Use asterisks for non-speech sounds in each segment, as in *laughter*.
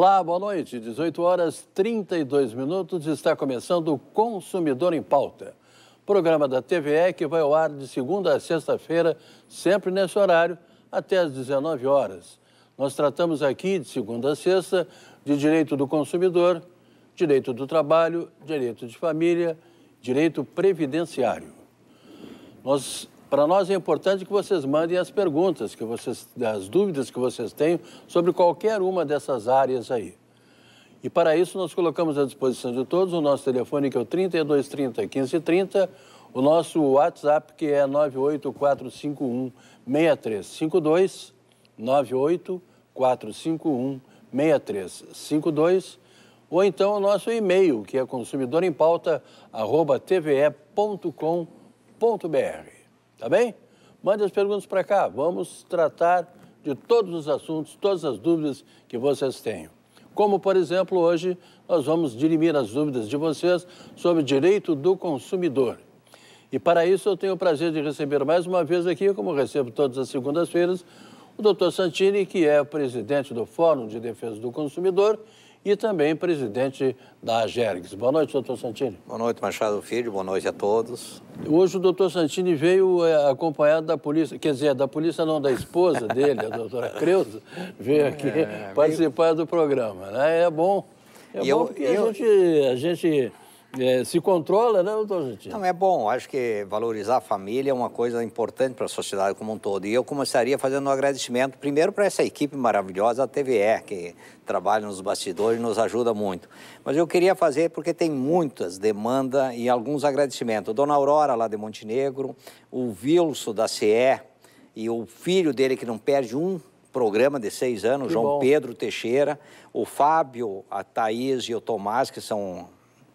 Olá, boa noite. 18 horas 32 minutos está começando o Consumidor em Pauta. Programa da TVE que vai ao ar de segunda a sexta-feira, sempre nesse horário, até às 19 horas. Nós tratamos aqui de segunda a sexta de direito do consumidor, direito do trabalho, direito de família, direito previdenciário. Nós para nós é importante que vocês mandem as perguntas, que vocês, as dúvidas que vocês têm sobre qualquer uma dessas áreas aí. E para isso nós colocamos à disposição de todos o nosso telefone que é o 3230 1530, o nosso WhatsApp que é 98451 6352, 98451 6352, ou então o nosso e-mail que é consumidorempauta@tve.com.br. Tá bem? Mande as perguntas para cá. Vamos tratar de todos os assuntos, todas as dúvidas que vocês tenham. Como, por exemplo, hoje nós vamos dirimir as dúvidas de vocês sobre direito do consumidor. E para isso eu tenho o prazer de receber mais uma vez aqui, como recebo todas as segundas-feiras, o doutor Santini, que é o presidente do Fórum de Defesa do Consumidor e também presidente da AGERGS. Boa noite, doutor Santini. Boa noite, Machado Filho, boa noite a todos. Hoje o doutor Santini veio é, acompanhado da polícia, quer dizer, da polícia não, da esposa dele, a doutora *laughs* Creuza, veio aqui é, participar meio... do programa. Né? É bom, é e bom eu, porque eu... A, gente, a gente é, se controla, né, doutor Gentil? Não, é bom. Acho que valorizar a família é uma coisa importante para a sociedade como um todo. E eu começaria fazendo um agradecimento, primeiro, para essa equipe maravilhosa, a TVE, que trabalha nos bastidores e nos ajuda muito. Mas eu queria fazer, porque tem muitas demandas e alguns agradecimentos. Dona Aurora, lá de Montenegro, o Vilso, da CE, e o filho dele, que não perde um programa de seis anos, que João bom. Pedro Teixeira, o Fábio, a Thaís e o Tomás, que são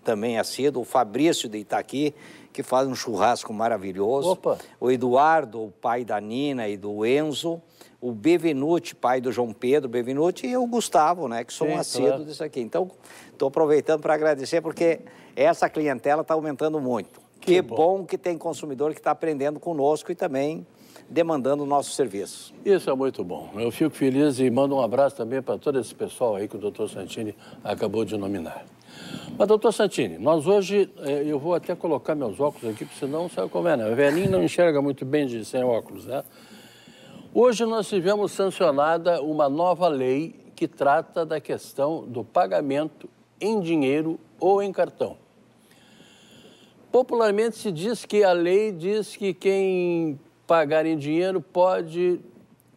também é cedo, o Fabrício de Itaqui, que faz um churrasco maravilhoso. Opa. O Eduardo, o pai da Nina e do Enzo. O Bevenuti, pai do João Pedro Bevenuti, e o Gustavo, né, que são Sim, acedo claro. disso aqui. Então, estou aproveitando para agradecer, porque essa clientela está aumentando muito. Que, que bom. bom que tem consumidor que está aprendendo conosco e também demandando o nosso serviço. Isso é muito bom. Eu fico feliz e mando um abraço também para todo esse pessoal aí que o doutor Santini acabou de nominar. Mas, doutor Santini, nós hoje, é, eu vou até colocar meus óculos aqui, porque senão sabe como é, né? O velhinho não enxerga muito bem de, sem óculos, né? Hoje nós tivemos sancionada uma nova lei que trata da questão do pagamento em dinheiro ou em cartão. Popularmente se diz que a lei diz que quem pagar em dinheiro pode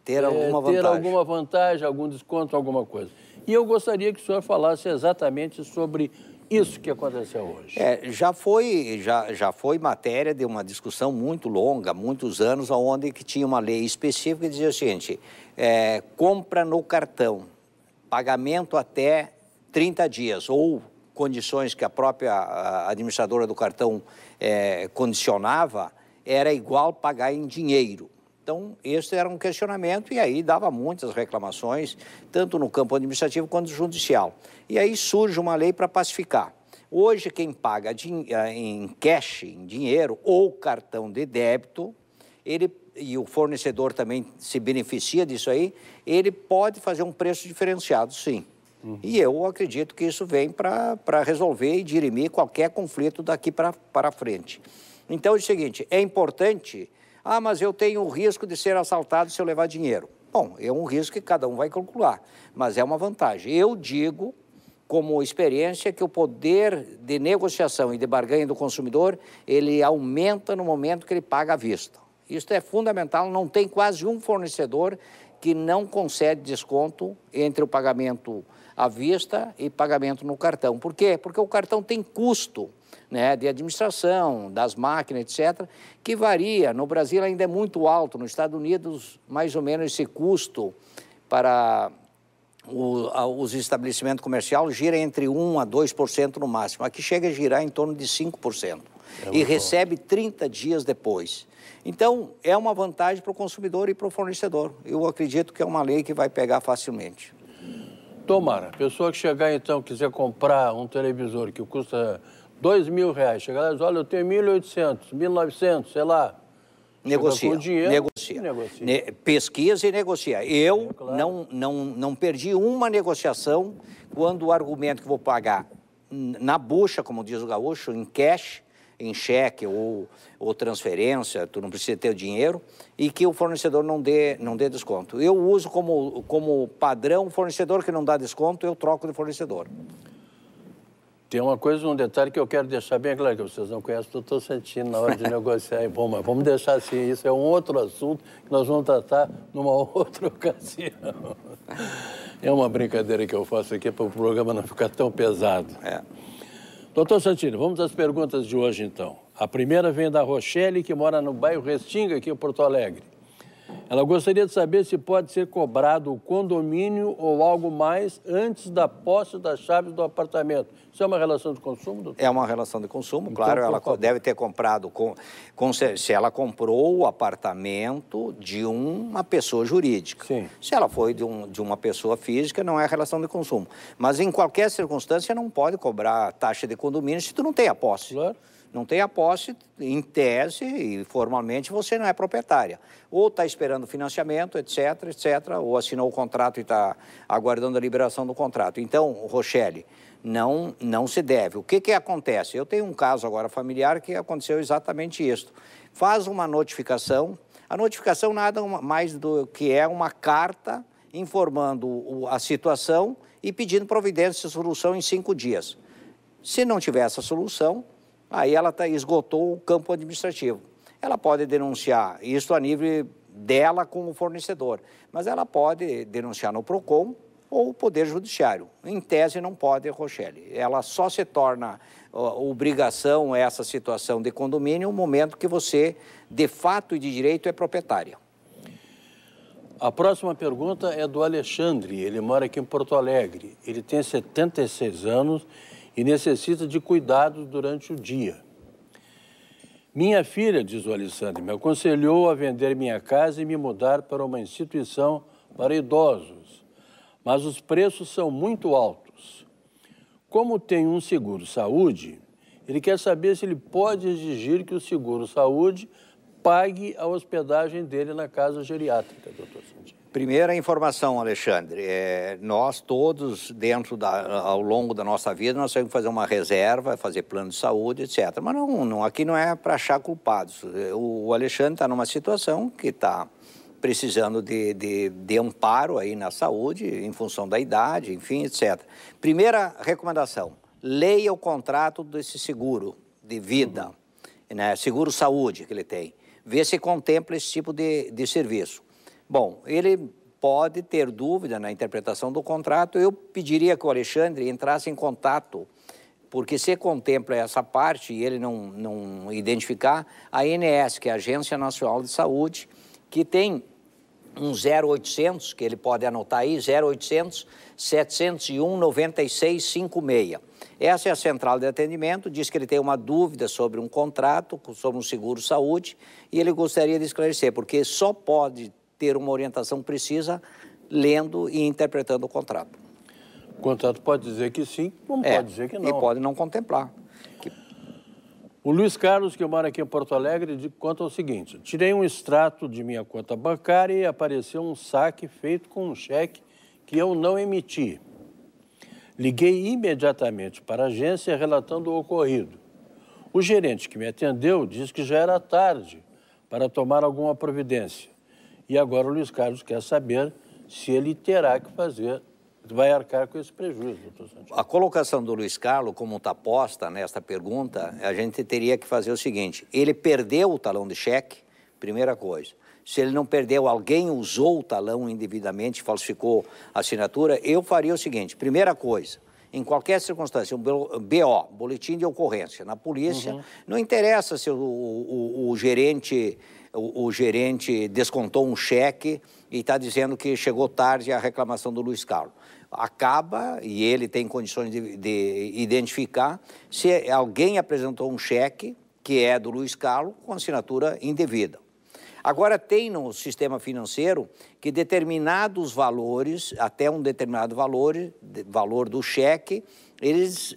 ter, é, alguma, é, ter alguma vantagem, algum desconto, alguma coisa. E eu gostaria que o senhor falasse exatamente sobre isso que aconteceu hoje? É, já foi, já, já foi matéria de uma discussão muito longa, muitos anos, onde que tinha uma lei específica que dizia o seguinte, é, compra no cartão, pagamento até 30 dias, ou condições que a própria administradora do cartão é, condicionava, era igual pagar em dinheiro. Então, este era um questionamento e aí dava muitas reclamações, tanto no campo administrativo quanto judicial. E aí surge uma lei para pacificar. Hoje, quem paga eh, em cash, em dinheiro ou cartão de débito, ele e o fornecedor também se beneficia disso aí, ele pode fazer um preço diferenciado, sim. Uhum. E eu acredito que isso vem para resolver e dirimir qualquer conflito daqui para frente. Então é o seguinte: é importante ah, mas eu tenho o risco de ser assaltado se eu levar dinheiro. Bom, é um risco que cada um vai calcular, mas é uma vantagem. Eu digo, como experiência, que o poder de negociação e de barganha do consumidor, ele aumenta no momento que ele paga à vista. Isso é fundamental, não tem quase um fornecedor que não concede desconto entre o pagamento à vista e pagamento no cartão. Por quê? Porque o cartão tem custo né, de administração, das máquinas, etc., que varia. No Brasil ainda é muito alto, nos Estados Unidos, mais ou menos esse custo para o, a, os estabelecimentos comerciais gira entre 1% a 2% no máximo. Aqui chega a girar em torno de 5%. É e recebe bom. 30 dias depois. Então, é uma vantagem para o consumidor e para o fornecedor. Eu acredito que é uma lei que vai pegar facilmente. Tomara. Pessoa que chegar, então, quiser comprar um televisor que custa dois mil reais. Chegaram e olha, eu tenho 1.800, 1.900, sei lá. Negocia, dinheiro, negocia, negocia. Ne pesquisa e negocia. Eu é, claro. não, não, não perdi uma negociação quando o argumento que vou pagar na bucha, como diz o gaúcho, em cash, em cheque ou, ou transferência, tu não precisa ter o dinheiro, e que o fornecedor não dê, não dê desconto. Eu uso como, como padrão fornecedor que não dá desconto, eu troco de fornecedor. Tem uma coisa, um detalhe que eu quero deixar bem claro, que vocês não conhecem o doutor Santino na hora de negociar. Bom, mas vamos deixar assim, isso é um outro assunto que nós vamos tratar numa *laughs* outra ocasião. É uma brincadeira que eu faço aqui para o programa não ficar tão pesado. É. Doutor Santino, vamos às perguntas de hoje, então. A primeira vem da Rochelle, que mora no bairro Restinga, aqui em Porto Alegre. Ela gostaria de saber se pode ser cobrado o condomínio ou algo mais antes da posse das chaves do apartamento. Isso é uma relação de consumo, doutor? É uma relação de consumo, então, claro. Ela deve ter comprado, com, com, se ela comprou o apartamento de uma pessoa jurídica. Sim. Se ela foi de, um, de uma pessoa física, não é relação de consumo. Mas em qualquer circunstância, não pode cobrar taxa de condomínio se tu não tem a posse. Claro não tem a posse, em tese e formalmente você não é proprietária. Ou está esperando financiamento, etc, etc, ou assinou o contrato e está aguardando a liberação do contrato. Então, Rochelle, não, não se deve. O que, que acontece? Eu tenho um caso agora familiar que aconteceu exatamente isso. Faz uma notificação, a notificação nada mais do que é uma carta informando a situação e pedindo providência e solução em cinco dias. Se não tiver essa solução, aí ela tá, esgotou o campo administrativo. Ela pode denunciar isso a nível dela com o fornecedor, mas ela pode denunciar no PROCON ou o Poder Judiciário. Em tese, não pode, Rochelle. Ela só se torna obrigação essa situação de condomínio no momento que você, de fato e de direito, é proprietária. A próxima pergunta é do Alexandre. Ele mora aqui em Porto Alegre. Ele tem 76 anos e necessita de cuidados durante o dia. Minha filha, diz o Alessandro, me aconselhou a vender minha casa e me mudar para uma instituição para idosos, mas os preços são muito altos. Como tem um seguro-saúde, ele quer saber se ele pode exigir que o seguro-saúde pague a hospedagem dele na casa geriátrica, doutor Sandinho. Primeira informação, Alexandre, é, nós todos, dentro da, ao longo da nossa vida, nós temos que fazer uma reserva, fazer plano de saúde, etc. Mas não, não aqui não é para achar culpados. O, o Alexandre está numa situação que está precisando de, de, de amparo aí na saúde, em função da idade, enfim, etc. Primeira recomendação, leia o contrato desse seguro de vida, né, seguro saúde que ele tem. Vê se contempla esse tipo de, de serviço. Bom, ele pode ter dúvida na interpretação do contrato. Eu pediria que o Alexandre entrasse em contato, porque se contempla essa parte e ele não, não identificar, a INS, que é a Agência Nacional de Saúde, que tem um 0800, que ele pode anotar aí, 0800 701 9656. Essa é a central de atendimento, diz que ele tem uma dúvida sobre um contrato, sobre um seguro-saúde, e ele gostaria de esclarecer, porque só pode ter uma orientação precisa lendo e interpretando o contrato. O contrato pode dizer que sim, como é, pode dizer que não. E pode não contemplar. O Luiz Carlos, que mora aqui em Porto Alegre, conta o seguinte: tirei um extrato de minha conta bancária e apareceu um saque feito com um cheque que eu não emiti. Liguei imediatamente para a agência relatando o ocorrido. O gerente que me atendeu disse que já era tarde para tomar alguma providência. E agora o Luiz Carlos quer saber se ele terá que fazer, vai arcar com esse prejuízo, doutor Santiago. A colocação do Luiz Carlos, como está posta nesta pergunta, a gente teria que fazer o seguinte: ele perdeu o talão de cheque, primeira coisa. Se ele não perdeu, alguém usou o talão indevidamente, falsificou a assinatura, eu faria o seguinte: primeira coisa, em qualquer circunstância, um BO, boletim de ocorrência, na polícia, uhum. não interessa se o, o, o gerente o, o gerente descontou um cheque e está dizendo que chegou tarde a reclamação do Luiz Carlos acaba e ele tem condições de, de, identificar se alguém apresentou um cheque que é do Luiz Carlos com assinatura indevida. Agora tem no sistema financeiro que determinados valores, até um determinado valor, de, valor do cheque, eles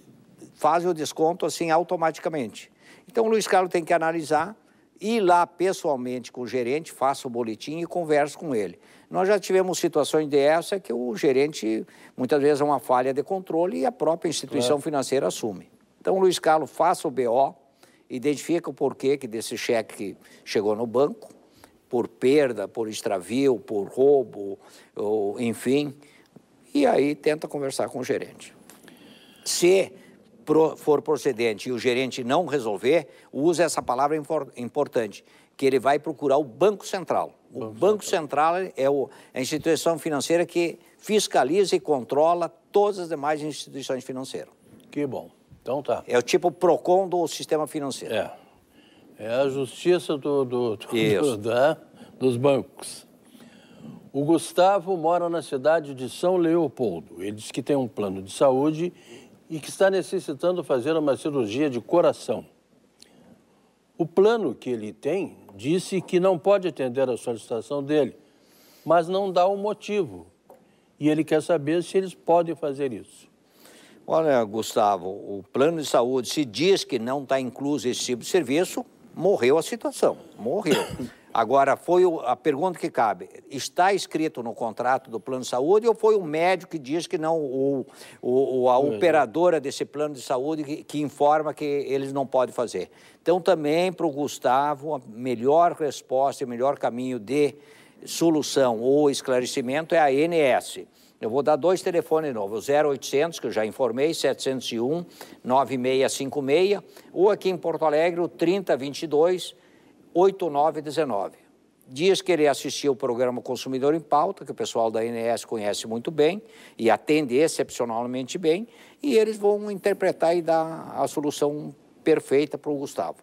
fazem o desconto assim automaticamente. Então o Luiz Carlos tem que analisar ir lá pessoalmente com o gerente, faça o boletim e converso com ele. Nós já tivemos situações de essa que o gerente, muitas vezes, é uma falha de controle e a própria instituição claro. financeira assume. Então, Luiz Carlos faça o BO, identifica o porquê que desse cheque chegou no banco, por perda, por extravio, por roubo, ou, enfim, e aí tenta conversar com o gerente. Se for procedente e o gerente não resolver, usa essa palavra importante, que ele vai procurar o Banco Central. O Banco, Banco Central. Central, é a instituição financeira que fiscaliza e controla todas as demais instituições financeiras. Que bom. Então tá. É o tipo PROCON do sistema financeiro. É. É a justiça do, do, do, do *laughs* da, dos bancos. O Gustavo mora na cidade de São Leopoldo. Ele diz que tem um plano de saúde e que está necessitando fazer uma cirurgia de coração. O plano que ele tem disse que não pode atender a solicitação dele, mas não dá o um motivo. E ele quer saber se eles podem fazer isso. Olha, Gustavo, o plano de saúde, se diz que não está incluso esse tipo de serviço, morreu a situação, morreu. *coughs* Agora, foi a pergunta que cabe: está escrito no contrato do plano de saúde ou foi o médico que diz que não, ou, ou a é. operadora desse plano de saúde que, que, informa que eles não podem fazer? Então, também para o Gustavo, a melhor resposta e o melhor caminho de solução ou esclarecimento é a ANS. Eu vou dar dois telefones novos, o 0800, que eu já informei, 701 9656, ou aqui em Porto Alegre, o 3022 8919. Diz e Dias que ele assistiu o programa Consumidor em Pauta, que o pessoal da INS conhece muito bem e atende excepcionalmente bem, e eles vão interpretar e dar a solução perfeita para o Gustavo.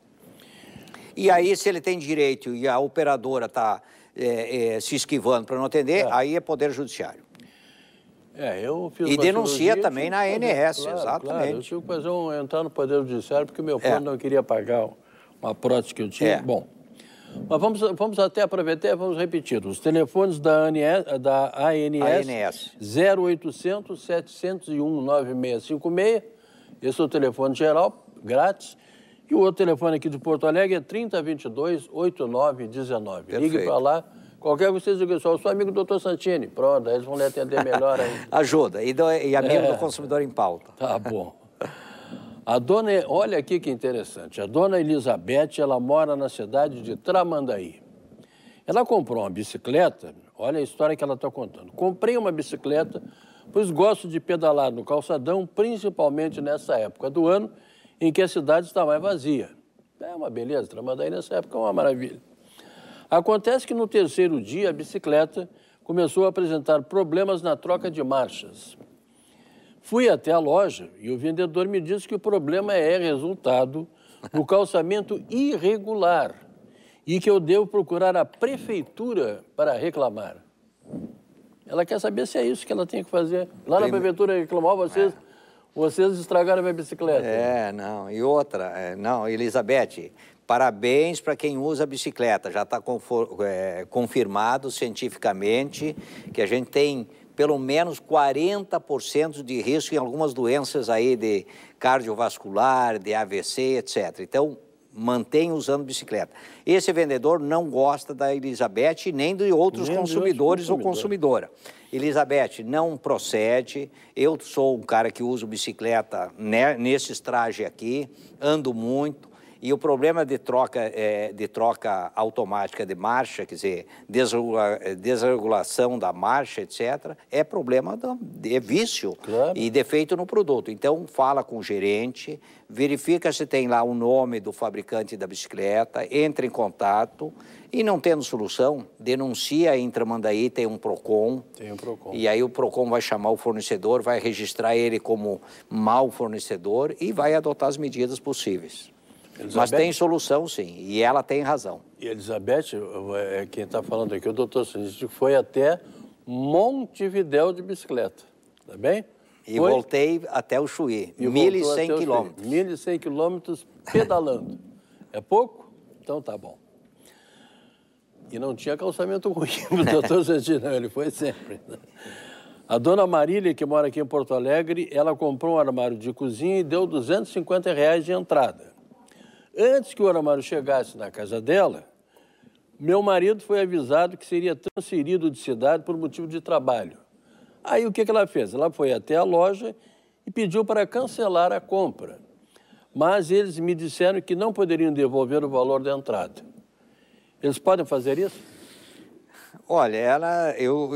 E aí, se ele tem direito e a operadora está é, é, se esquivando para não atender, é. aí é Poder Judiciário. É, eu fiz e denuncia também na ANS, claro, exatamente. Claro, eu tive que fazer um, entrar no Poder Judiciário porque meu é. fundo não queria pagar uma prótese que eu tinha. É. Bom, mas vamos, vamos até aproveitar e vamos repetir. Os telefones da ANS, da ANS, ANS. 0800 701 9656. Esse é o telefone geral, grátis. E o outro telefone aqui de Porto Alegre é 3022-8919. Ligue para lá. Qualquer que vocês digam, só, eu sou amigo doutor Santini. Pronto, eles vão lhe atender melhor *laughs* Ajuda. E, do, e amigo é. do consumidor em pauta. Tá bom. A dona, olha aqui que interessante, a dona Elizabeth, ela mora na cidade de Tramandaí. Ela comprou uma bicicleta, olha a história que ela está contando. Comprei uma bicicleta, pois gosto de pedalar no calçadão, principalmente nessa época do ano em que a cidade está mais vazia. É uma beleza, Tramandaí nessa época é uma maravilha. Acontece que no terceiro dia a bicicleta começou a apresentar problemas na troca de marchas. Fui até a loja e o vendedor me disse que o problema é resultado do calçamento irregular e que eu devo procurar a prefeitura para reclamar. Ela quer saber se é isso que ela tem que fazer. Lá na prefeitura reclamou vocês, é. vocês estragaram a minha bicicleta. É, não. E outra, é, não, Elizabeth, parabéns para quem usa bicicleta. Já está é, confirmado cientificamente que a gente tem pelo menos 40% de risco em algumas doenças aí de cardiovascular, de AVC, etc. Então, mantenha usando bicicleta. Esse vendedor não gosta da Elizabeth nem de outros nem consumidores de outro consumidor. ou consumidora. Elizabeth, não procede. Eu sou um cara que uso bicicleta né, nesses trajes aqui, ando muito, e o problema de troca, é, de troca automática de marcha, quer dizer, eh, desregulação da marcha, etc., é problema de é vício claro. e defeito no produto. Então, fala com o gerente, verifica se tem lá o nome do fabricante da bicicleta, entra em contato e, não tendo solução, denuncia em Tramandaí, tem um PROCON. Tem um PROCON. E aí o PROCON vai chamar o fornecedor, vai registrar ele como mau fornecedor e vai adotar as medidas possíveis. Elizabeth... Mas tem solução, sim, e ela tem razão. E Elizabeth, é, é quem está falando aqui, o doutor Sinistro, foi até Montevidéu de bicicleta, tá bem? E foi... voltei até o Chuí, 1.100 quilômetros. 1.100 quilômetros pedalando. é pouco? Então tá bom. E não tinha calçamento ruim *laughs* o doutor Sinistro, não, ele foi sempre. Né? A dona Marília, que mora aqui em Porto Alegre, ela comprou um armário de cozinha e deu 250 reais de entrada. Antes que o Aramaro chegasse na casa dela, meu marido foi avisado que seria transferido de cidade por motivo de trabalho. Aí o que, que ela fez? Ela foi até a loja e pediu para cancelar a compra. Mas eles me disseram que não poderiam devolver o valor da entrada. Eles podem fazer isso? Olha, ela, eu,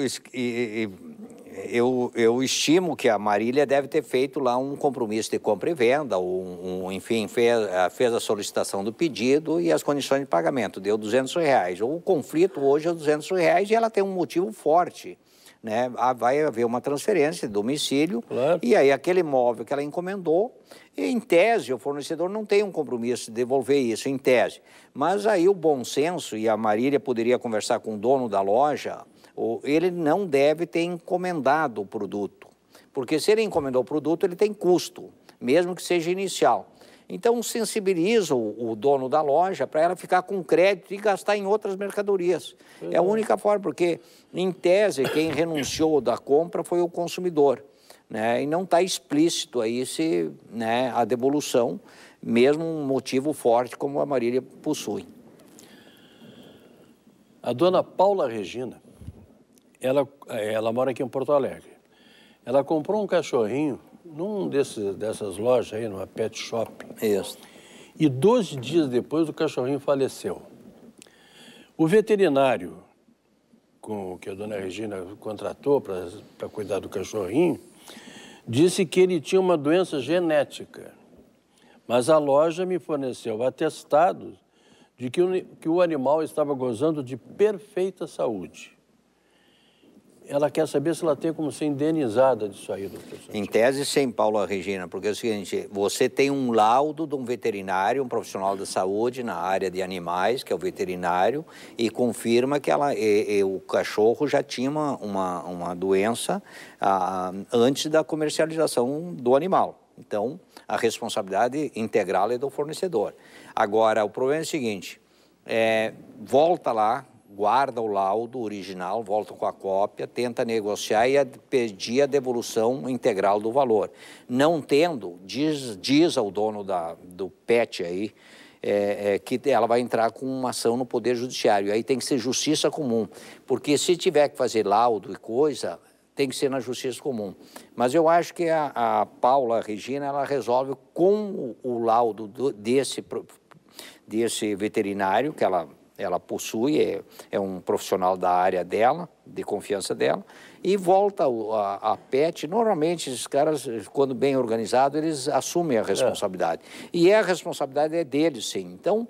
eu, eu estimo que a Marília deve ter feito lá um compromisso de compra e venda, ou um, enfim, fez, fez a solicitação do pedido e as condições de pagamento, deu 200 reais. O conflito hoje é 200 reais e ela tem um motivo forte. Né? Ah, vai haver uma transferência de domicílio claro. e aí aquele imóvel que ela encomendou, em tese, o fornecedor não tem um compromisso de devolver isso, em tese. Mas aí o bom senso, e a Marília poderia conversar com o dono da loja, ele não deve ter encomendado o produto, porque se ele encomendou o produto, ele tem custo, mesmo que seja inicial. Então, sensibiliza o, dono da loja para ela ficar com crédito e gastar em outras mercadorias. É a é. única forma, porque, em tese, quem renunciou da compra foi o consumidor. Né? E não está explícito aí se né, a devolução, mesmo um motivo forte como a Marília possui. A dona Paula Regina ela, eh, ela mora aqui em Porto Alegre. Ela comprou um cachorrinho num desses, dessas lojas aí, numa pet shop. Isso. E 12 dias depois o cachorrinho faleceu. O veterinário com, que a dona Regina contratou para cuidar do cachorrinho disse que ele tinha uma doença genética. Mas a loja me forneceu atestados de que o, que o animal estava gozando de perfeita saúde ela quer saber se ela tem como ser indenizada disso aí, doutor. Santiago. Em tese, sim, Paula Regina, porque é o seguinte: você tem um laudo de um veterinário, um profissional da saúde na área de animais, que é o veterinário, e confirma que ela, e, e, o cachorro já tinha uma, uma, doença ah, antes da comercialização do animal. Então, a responsabilidade integral é do fornecedor. Agora, o problema é o seguinte: é, volta lá guarda o laudo original, volta com a cópia, tenta negociar e pedir a devolução integral do valor. Não tendo, diz, diz ao dono da, do PET aí, é, é, que ela vai entrar com uma ação no Poder Judiciário. Aí tem que ser justiça comum, porque se tiver que fazer laudo e coisa, tem que ser na justiça comum. Mas eu acho que a, a Paula a Regina, ela resolve com o, o laudo do, desse, desse veterinário, que ela ela possui, é, é, um profissional da área dela, de confiança dela, e volta a, a PET. Normalmente, esses caras, quando bem organizados, eles assumem a é. responsabilidade. É. E a responsabilidade é deles, sim. Então,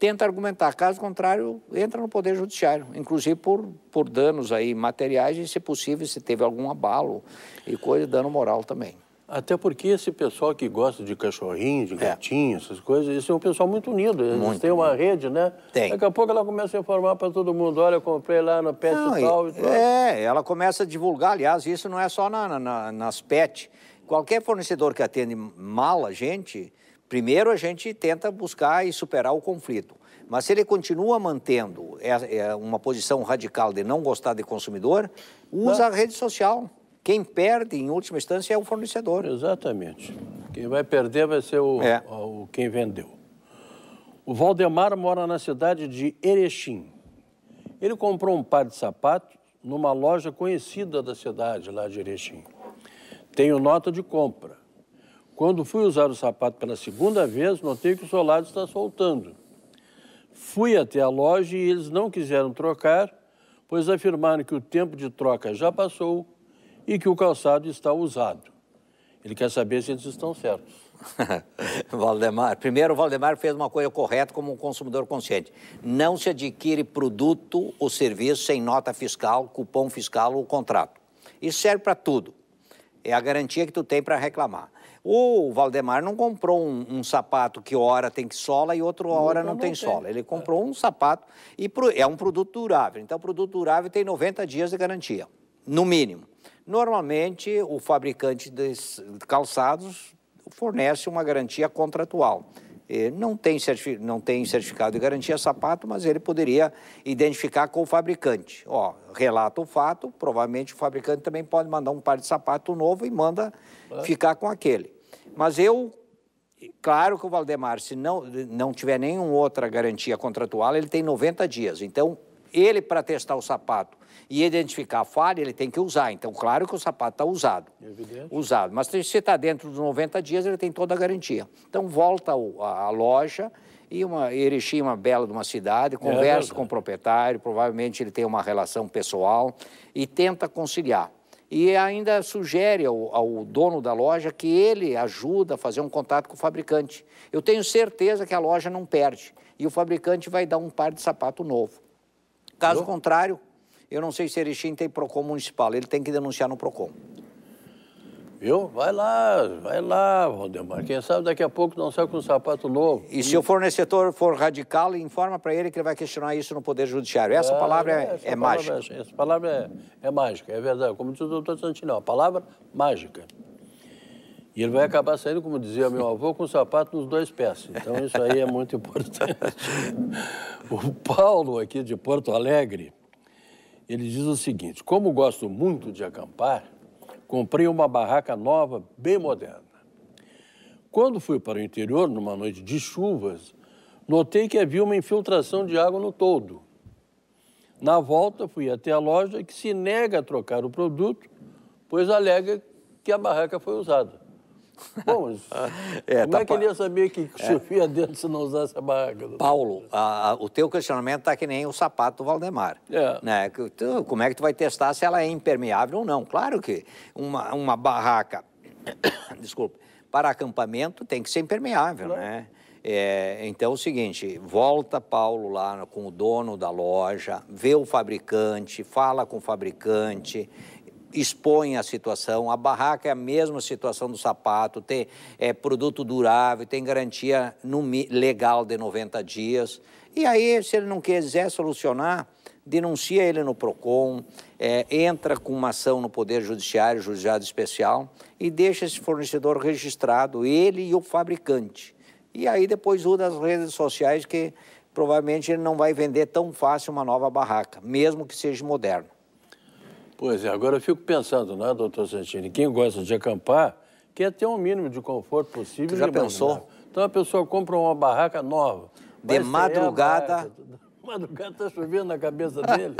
tenta argumentar. Caso contrário, entra no Poder Judiciário, inclusive por, por danos aí materiais e, se possível, se teve algum abalo e coisa, dano moral também. Até porque esse pessoal que gosta de cachorrinho, de é. gatinho, é. essas coisas, isso é um pessoal muito unido. Eles muito, têm uma rede, né? Tem. Daqui a pouco ela começa a informar para todo mundo: olha, eu comprei lá na pet não, e tal, e tal. É, ela começa a divulgar. Aliás, isso não é só na, na, nas pet. Qualquer fornecedor que atende mal a gente, primeiro a gente tenta buscar e superar o conflito. Mas se ele continua mantendo é, é uma posição radical de não gostar de consumidor, usa não. a rede social. Quem perde, em última instância, é o fornecedor. Exatamente. Quem vai perder vai ser o, é. o quem vendeu. O Valdemar mora na cidade de Erechim. Ele comprou um par de sapatos numa loja conhecida da cidade, lá de Erechim. Tenho nota de compra. Quando fui usar o sapato pela segunda vez, notei que o solado está soltando. Fui até a loja e eles não quiseram trocar, pois afirmaram que o tempo de troca já passou e que o calçado está usado. Ele quer saber se eles estão certos. *laughs* Valdemar, primeiro, o Valdemar fez uma coisa correta como um consumidor consciente. Não se adquire produto ou serviço sem nota fiscal, cupom fiscal ou contrato. Isso serve para tudo. É a garantia que tu tem para reclamar. O Valdemar não comprou um, um, sapato que hora tem que sola e outra hora não, não, tem, tem, sola. Ele é. comprou um sapato e é um produto durável. Então, o produto durável tem 90 dias de garantia, no mínimo. Normalmente, o fabricante de calçados fornece uma garantia contratual. Não tem, não tem certificado de garantia sapato, mas ele poderia identificar com o fabricante. Ó, relata o fato, provavelmente o fabricante também pode mandar um par de sapato novo e manda ah. ficar com aquele. Mas eu, claro que o Valdemar, se não, não tiver nenhuma outra garantia contratual, ele tem 90 dias. Então, ele para testar o sapato e identificar a falha, ele tem que usar. Então, claro que o sapato está usado. Evidente. Usado. Mas se está dentro dos 90 dias, ele tem toda a garantia. Então, volta à loja e uma Erechim, é uma bela de uma cidade, é conversa é com o proprietário, provavelmente ele tem uma relação pessoal e tenta conciliar. E ainda sugere ao, ao, dono da loja que ele ajuda a fazer um contato com o fabricante. Eu tenho certeza que a loja não perde e o fabricante vai dar um par de sapato novo. Caso Entendeu? contrário, eu não sei se Erechim tem PROCON municipal, ele tem que denunciar no PROCON. Viu? Vai lá, vai lá, Valdemar. Quem sabe daqui a pouco não sai com um sapato novo. E, se o fornecedor for radical, informa para ele que ele vai questionar isso no Poder Judiciário. Essa é, palavra é, essa é palavra, é mágica. Assim, essa palavra é, é, mágica, é verdade. Como diz o doutor Santino, é a palavra mágica. E ele vai acabar saindo, como dizia meu avô, com o sapato nos dois pés. Então isso aí é muito importante. *laughs* O Paulo, aqui de Porto Alegre, ele diz o seguinte: Como gosto muito de acampar, comprei uma barraca nova, bem moderna. Quando fui para o interior, numa noite de chuvas, notei que havia uma infiltração de água no todo. Na volta, fui até a loja que se nega a trocar o produto, pois alega que a barraca foi usada. Bom, *laughs* ah, é, como tá é que pa... ele ia saber que chovia é. dentro se não usasse a barraca? Paulo, a, a, o teu questionamento está que nem o sapato do Valdemar. É. Né? Tu, como é que tu vai testar se ela é impermeável ou não? Claro que uma, uma barraca, *coughs* para acampamento tem que ser impermeável, claro. né? É, então é o seguinte, volta Paulo lá com o dono da loja, vê o fabricante, fala com o fabricante, expõe a situação. A barraca é a mesma situação do sapato, tem é, produto durável, tem garantia no, legal de 90 dias. E aí, se ele não quiser solucionar, denuncia ele no PROCON, é, entra com uma ação no Poder Judiciário, Judiciário Especial, e deixa esse fornecedor registrado, ele e o fabricante. E aí depois usa as redes sociais que provavelmente ele não vai vender tão fácil uma nova barraca, mesmo que seja moderno. Pois é, agora eu fico pensando, né, doutor Santini? Quem gosta de acampar quer ter um mínimo de conforto possível. Tu já pensou? Então a pessoa compra uma barraca nova. De madrugada. *laughs* Madrugada está chovendo na cabeça dele.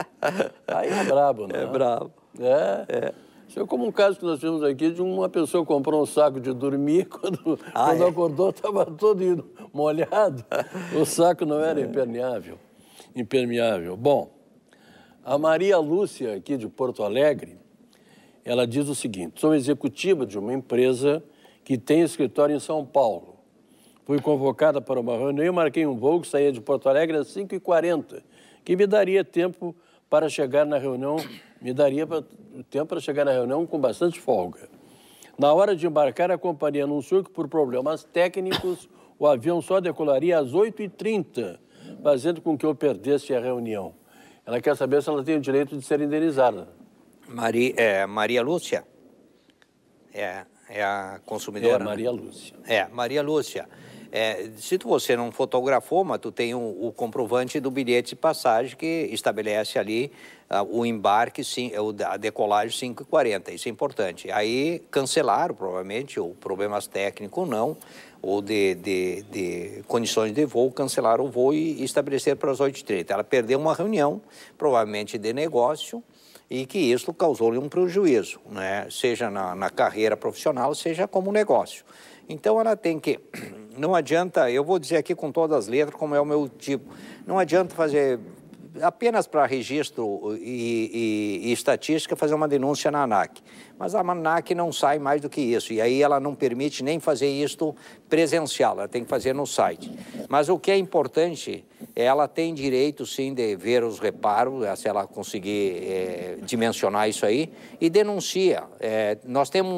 Aí é brabo, é né? É brabo. É. é. Isso é como um caso que nós tivemos aqui de uma pessoa comprou um saco de dormir, *laughs* quando, ah, quando é. acordou estava todo molhado. O saco não era impermeável. Impermeável. Bom, a Maria Lúcia, aqui de Porto Alegre, ela diz o seguinte: sou executiva de uma empresa que tem escritório em São Paulo. Fui convocada para uma reunião, marquei um voo que saía de Porto Alegre às 5h40, que me daria tempo para chegar na reunião, me daria tempo para chegar na reunião com bastante folga. Na hora de embarcar, a companhia anunciou que, por problemas técnicos, o avião só decolaria às 8h30, fazendo com que eu perdesse a reunião. Ela quer saber se ela tem o direito de ser indenizada. Maria, é, Maria Lúcia? É, é a consumidora. É, Maria Lúcia. É, Maria Lúcia. É, se tu, você não fotografou, mas tu tem o, o, comprovante do bilhete de passagem que estabelece ali uh, o embarque, sim, é a decolagem 5 40 isso é importante. Aí cancelaram, provavelmente, ou problemas técnicos ou não, ou de, de, de, condições de voo, cancelar o voo e estabelecer para as 8h30. Ela perdeu uma reunião, provavelmente de negócio, e que isso causou-lhe um prejuízo, né? seja na, na carreira profissional, seja como negócio. Então ela tem que. *clears throat* Não adianta, eu vou dizer aqui com todas as letras como é o meu tipo, não adianta fazer apenas para registro e, e, e, estatística, fazer uma denúncia na ANAC. Mas a ANAC não sai mais do que isso, e aí ela não permite nem fazer isto presencial, ela tem que fazer no site. Mas o que é importante, ela tem direito sim de ver os reparos, eh, se ela conseguir é, dimensionar isso aí, e denuncia. É, nós temos um,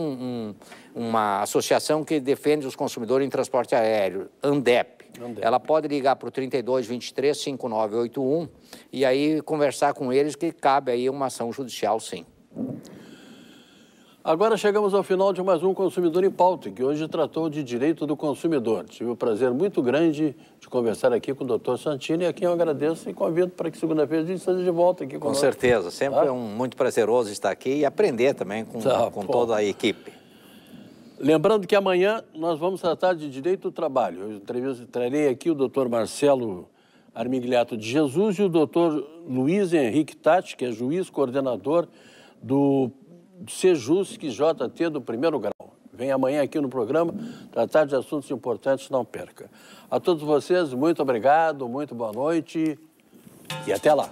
um, uma associação que defende os consumidores em transporte aéreo, ANDEP ela pode ligar para o 32 23 5981 e aí conversar com eles que cabe aí uma ação judicial, sim. Agora chegamos ao final de mais um Consumidor em Pauta, que hoje tratou de direito do consumidor. Tive o prazer muito grande de conversar aqui com o doutor Santini, a quem eu agradeço e convido para que segunda-feira a gente esteja de volta aqui conosco. Com certeza, sempre tá? é um muito prazeroso estar aqui e aprender também com, tá, com toda a equipe. Lembrando que amanhã nós vamos tratar de direito do trabalho. Eu trarei aqui o doutor Marcelo Armigliato de Jesus e o doutor Luiz Henrique Tati, que é juiz coordenador do Sejusc JT do primeiro grau. Vem amanhã aqui no programa tratar de assuntos importantes, não perca. A todos vocês, muito obrigado, muito boa noite e até lá.